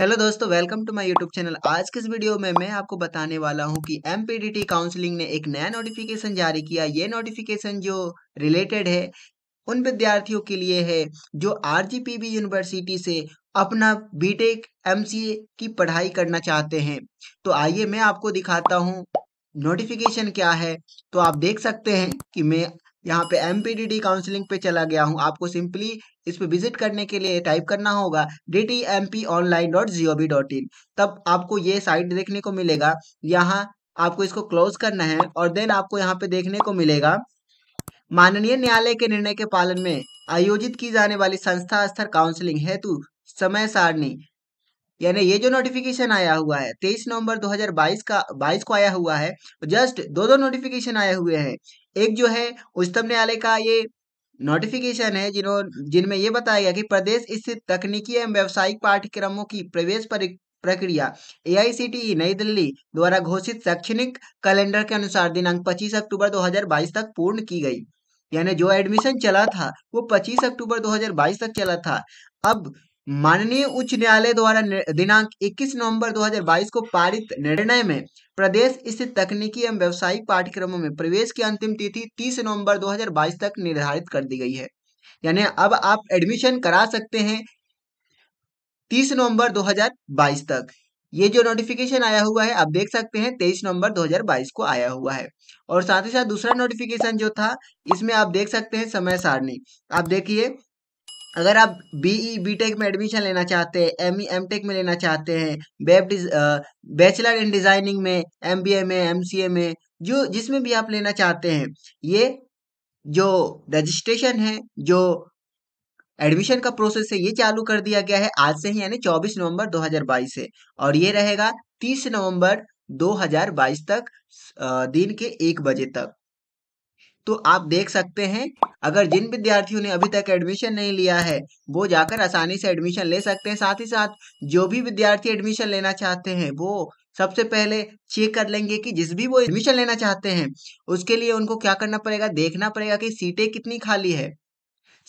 hello दोस्तों welcome to my YouTube channel आज के इस वीडियो में मैं आपको बताने वाला हूं कि एम काउंसलिंग ने एक नया नोटिफिकेशन जारी किया ये नोटिफिकेशन जो रिलेटेड है उन विद्यार्थियों के लिए है जो आर यूनिवर्सिटी से अपना बीटेक एमसीए की पढ़ाई करना चाहते हैं तो आइए मैं आपको दिखाता हूँ नोटिफिकेशन क्या है तो आप देख सकते हैं कि मैं यहाँ पे एम काउंसलिंग पे चला गया हूँ आपको सिंपली इस पे विजिट करने के लिए टाइप करना होगा D T M P online dot dot in तब आपको ये साइट देखने को मिलेगा यहाँ आपको इसको क्लोज करना है और देन आपको यहाँ पे देखने को मिलेगा माननीय न्यायालय के निर्णय के पालन में आयोजित की जाने वाली संस्था स्तर काउंसलिंग हेतु समय सारणी यानी ये जो नोटिफिकेशन आया हुआ है तेईस नवंबर 2022 का 22 को आया हुआ है जस्ट दो दो नोटिफिकेशन आए हुए हैं एक जो है उच्चतम न्यायालय का ये नोटिफिकेशन है जिन्हों जिनमें यह बताया गया कि प्रदेश स्थित तकनीकी एवं व्यावसायिक पाठ्यक्रमों की प्रवेश प्रक्रिया ए e नई दिल्ली द्वारा घोषित शैक्षणिक कैलेंडर के अनुसार दिनांक 25 अक्टूबर 2022 तक पूर्ण की गई यानी जो एडमिशन चला था वो 25 अक्टूबर 2022 तक चला था अब माननीय उच्च न्यायालय द्वारा दिनांक 21 नवंबर 2022 को पारित निर्णय में प्रदेश स्थित तकनीकी एवं व्यवसायिक पाठ्यक्रमों में प्रवेश की अंतिम तिथि 30 नवंबर 2022 तक निर्धारित कर दी गई है यानी अब आप एडमिशन करा सकते हैं 30 नवंबर 2022 तक ये जो नोटिफिकेशन आया हुआ है आप देख सकते हैं तेईस नवंबर 2022 को आया हुआ है और साथ ही साथ दूसरा नोटिफिकेशन जो था इसमें आप देख सकते हैं समय सारणी आप देखिए अगर आप बीई बीटेक e, में एडमिशन लेना चाहते हैं एम ई एम टेक में लेना चाहते हैं वेब बैचलर इन डिज़ाइनिंग में एम बी ए में एम सी ए में जो जिसमें भी आप लेना चाहते हैं ये जो रजिस्ट्रेशन है जो एडमिशन का प्रोसेस है ये चालू कर दिया गया है आज से ही यानी 24 नवंबर 2022 से और ये रहेगा 30 नवंबर 2022 तक दिन के एक बजे तक तो आप देख सकते हैं अगर जिन विद्यार्थियों ने अभी तक एडमिशन नहीं लिया है वो जाकर आसानी से एडमिशन ले सकते हैं साथ ही साथ जो भी विद्यार्थी एडमिशन लेना चाहते हैं वो सबसे पहले चेक कर लेंगे कि जिस भी वो एडमिशन लेना चाहते हैं उसके लिए उनको क्या करना पड़ेगा देखना पड़ेगा कि सीटें कितनी खाली है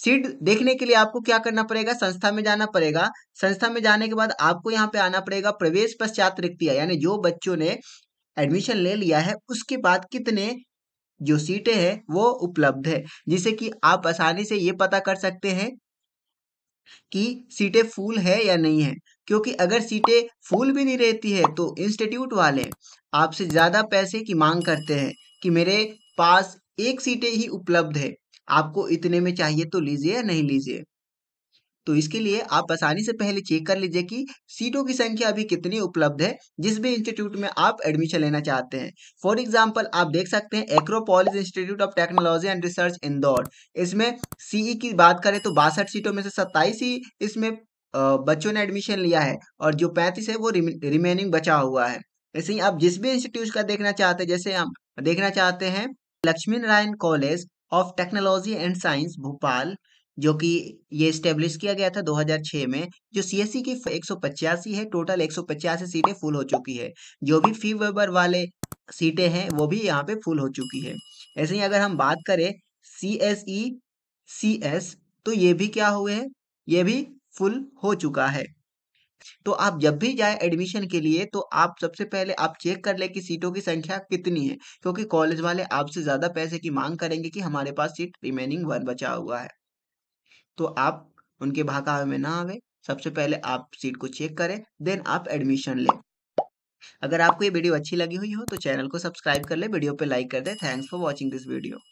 सीट देखने के लिए आपको क्या करना पड़ेगा संस्था में जाना पड़ेगा संस्था में जाने के बाद आपको यहाँ पे आना पड़ेगा प्रवेश पश्चात रिक्तिया यानी जो बच्चों ने एडमिशन ले लिया है उसके बाद कितने जो सीटें हैं वो उपलब्ध है जिससे कि आप आसानी से ये पता कर सकते हैं कि सीटें फुल है या नहीं है क्योंकि अगर सीटें फुल भी नहीं रहती है तो इंस्टीट्यूट वाले आपसे ज़्यादा पैसे की मांग करते हैं कि मेरे पास एक सीटें ही उपलब्ध है आपको इतने में चाहिए तो लीजिए या नहीं लीजिए तो इसके लिए आप आसानी से पहले चेक कर लीजिए कि सीटों की संख्या अभी कितनी उपलब्ध है जिस भी इंस्टीट्यूट में आप एडमिशन लेना चाहते हैं फॉर एग्जाम्पल आप देख सकते हैं Acropolis Institute of Technology and Research Indore इसमें सीई e की बात करें तो बासठ सीटों में से सत्ताईस ही इसमें बच्चों ने एडमिशन लिया है और जो पैंतीस है वो रिमेनिंग बचा हुआ है ऐसे ही आप जिस भी इंस्टीट्यूट का देखना चाहते हैं जैसे हम देखना चाहते हैं Lakshmi Narayan College of Technology and Science Bhopal जो कि ये स्टेब्लिश किया गया था 2006 में जो सीएससी की एक है टोटल एक सीटें फुल हो चुकी है जो भी फी वेबर वाले सीटें हैं वो भी यहाँ पे फुल हो चुकी है ऐसे ही अगर हम बात करें C S E C S तो ये भी क्या हुए है ये भी फुल हो चुका है तो आप जब भी जाए एडमिशन के लिए तो आप सबसे पहले आप चेक कर ले कि सीटों की संख्या कितनी है क्योंकि कॉलेज वाले आपसे ज्यादा पैसे की मांग करेंगे कि हमारे पास सीट रिमेनिंग वन बचा हुआ है तो आप उनके भाकावे में ना आवे सबसे पहले आप सीट को चेक करें देन आप एडमिशन लें अगर आपको ये वीडियो अच्छी लगी हुई हो तो चैनल को सब्सक्राइब कर ले वीडियो पे लाइक कर दे thanks for watching this video